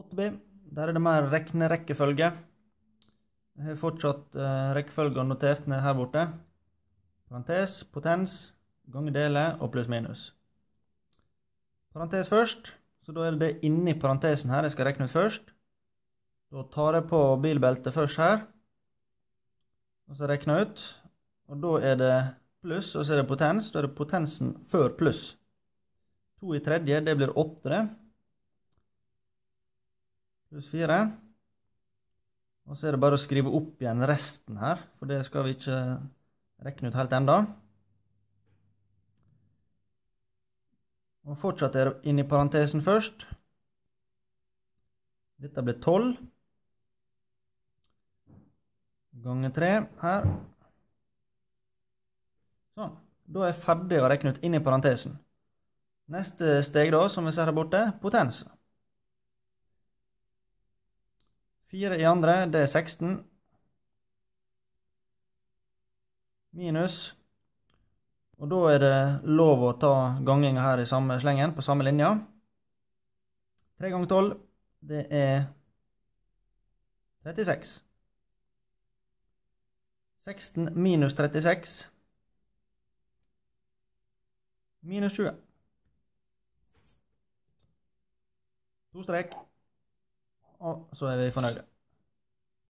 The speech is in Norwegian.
8B. Der er det mer rekkefølge. Jeg har fortsatt eh, rekkefølgen notert ned her borte. Parentes, potens, gange deler og pluss-minus. Parentes først. Så da er det det inni parentesen her jeg skal rekne ut først. Da tar jeg på bilbeltet først her. Og så rekner jeg ut. Og da er det pluss, og så er det potens. Da er det potensen før pluss. 2 i tredje, det blir åtte pluss 4. Og så er det bare å skrive opp igjen resten her, for det skal vi ikke rekne ut helt enda. Og fortsetter inn i parentesen først. Dette blir 12. Ganger 3 her. Sånn. Da er jeg ferdig å rekne ut inn i parentesen. Neste steg, da, som vi ser her borte, potenser. 4 i andre, det er 16. Minus. Og da er det lov å ta ganginga her i samme slengen, på samme linja. 3 ganger 12, det er 36. 16 minus 36 minus 20. To strek. o h så er vi fornøyde.